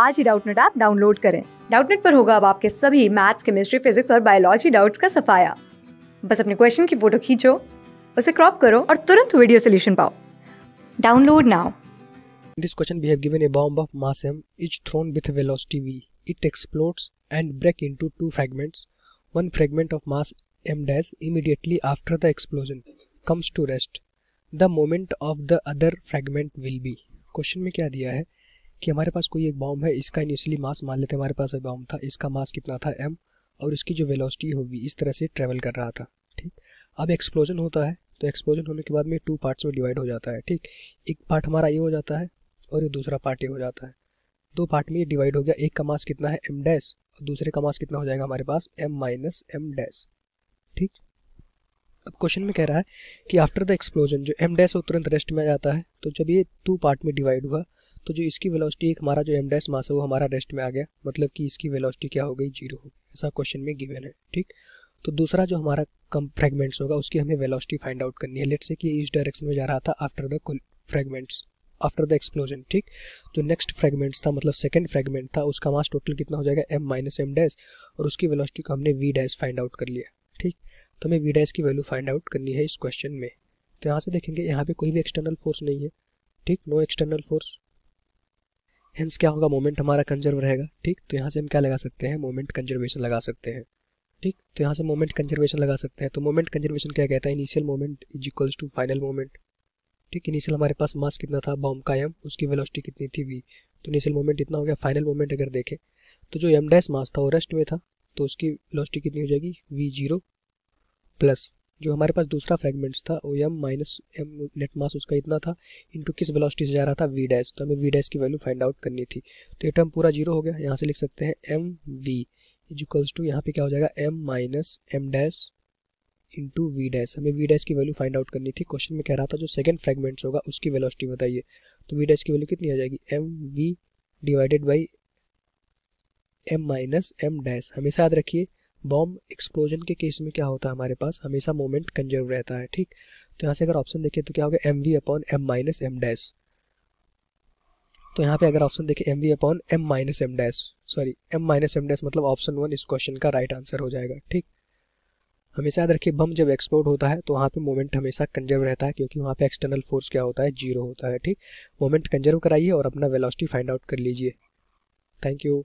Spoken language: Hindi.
आज ही डाउटनेट ऐप डाउनलोड करें डाउटनेट पर होगा अब आपके सभी मैथ्स केमिस्ट्री फिजिक्स और बायोलॉजी डाउट्स का सफाया बस अपने क्वेश्चन की फोटो खींचो उसे क्रॉप करो और तुरंत वीडियो सोल्यूशन पाओ download now this question we have given a bomb of mass M is thrown with velocity v it explodes and break into two fragments one fragment of mass m dash immediately after the explosion comes to rest the moment of the other fragment will be question में क्या दिया है कि हमारे पास कोई एक बॉम्ब है इसका इनिशियली मास मान लेते हमारे पास एक बॉम्ब था इसका मास कितना था एम और इसकी जो वेलोसिटी हो वी इस तरह से ट्रेवल कर रहा था ठीक अब एक्सप्लोजन होता है तो एक्सप्लोजन होने के बाद में टू पार्ट्स में डिवाइड हो जाता है ठीक एक पार्ट हमारा ये हो जाता है और ये दूसरा पार्ट ये हो जाता है दो पार्ट में ये डिवाइड हो गया एक का मास कितना है एम डैश और दूसरे का मास कितना हो जाएगा हमारे पास एम माइनस एम डैश ठीक अब क्वेश्चन में कह रहा है कि आफ्टर द एक्सप्लोजन जो एम डैश वो तुरंत रेस्ट में आ जाता है तो जब ये टू पार्ट में डिवाइड हुआ तो जो इसकी वेलोसिटी एक हमारा जो एम डैश मास है वो हमारा रेस्ट में आ गया मतलब कि इसकी वेलोसिटी क्या हो गई जीरो हो गई ऐसा क्वेश्चन में गिवन है ठीक तो दूसरा जो हमारा कम फ्रेगमेंट्स होगा उसकी हमें वेलोसिटी फाइंड आउट करनी है लेट से कि इस डायरेक्शन में जा रहा था after the fragments after the explosion ठीक जो नेक्स्ट फ्रेगमेंट्स था मतलब सेकंड फ्रेगमेंट था उसका मास टोटल कितना हो जाएगा एम माइनस एम डैश और उसकी वेलोसिटी को हमने वी डैश फाइंड आउट कर लिया ठीक तो हमें वी डैश की वैल्यू फाइंड आउट करनी है इस क्वेश्चन में तो यहाँ से देखेंगे यहाँ पे कोई भी एक्सटर्नल फोर्स नहीं है ठीक नो एक्सटर्नल फोर्स हैंस क्या होगा मोमेंट हमारा कंजर्व रहेगा ठीक तो यहाँ से हम क्या लगा सकते हैं मोमेंट कंजर्वेशन लगा सकते हैं ठीक तो यहाँ से मोमेंट कंजर्वेशन लगा सकते हैं तो मोमेंट कंजर्वेशन क्या कहता है initial moment is equals to final moment ठीक इनिशियल हमारे पास मास कितना था बॉम्ब का एम उसकी वेलोसिटी कितनी थी वी तो इनिशियल मोमेंट इतना हो गया फाइनल मोमेंट अगर देखें तो जो एम डैश मास था वो रेस्ट में था तो उसकी वेलोसिटी कितनी हो जाएगी वी जीरो प्लस जो हमारे पास दूसरा फ्रेगमेंट्स था ओ M minus M net mass उसका इतना था इंटू किस वेलोसिटी से जा रहा था वी डैश तो हमें वी डैश की वैल्यू फाइंड आउट करनी थी तो ये टर्म पूरा जीरो हो गया यहाँ से लिख सकते हैं एम वी इजिकल्स टू यहाँ पे क्या हो जाएगा M minus M dash into V dash हमें वी डैश की वैल्यू फाइंड आउट करनी थी क्वेश्चन में कह रहा था जो सेकेंड फ्रेगमेंट्स होगा उसकी वेलोसिटी बताइए तो वी डैश की वैल्यू कितनी आ जाएगी M V divided by M minus M dash हमेशा याद रखिए बॉम्ब एक्सप्लोजन के केस में क्या होता है हमारे पास हमेशा मोमेंट कंजर्व रहता है ठीक तो यहाँ से अगर ऑप्शन देखें तो क्या होगा M V upon M minus M dash तो यहाँ पे अगर ऑप्शन देखें M V upon M minus M dash sorry M minus M dash मतलब ऑप्शन वन इस क्वेश्चन का राइट आंसर हो जाएगा ठीक हमेशा याद रखिए बम जब एक्सप्लोड होता है तो वहाँ पे मोमेंट हमेशा कंजर्व रहता है क्योंकि वहाँ पे एक्सटर्नल फोर्स क्या होता है जीरो होता है ठीक मोमेंट कंजर्व कराइए और अपना वेलोसिटी फाइंड आउट कर लीजिए थैंक यू